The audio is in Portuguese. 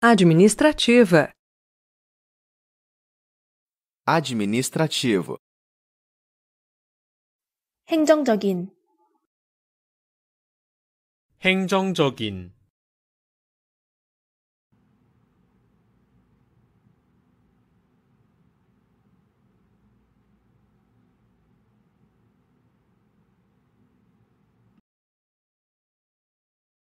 administrativa, administrativo, 행정적인, 행정적인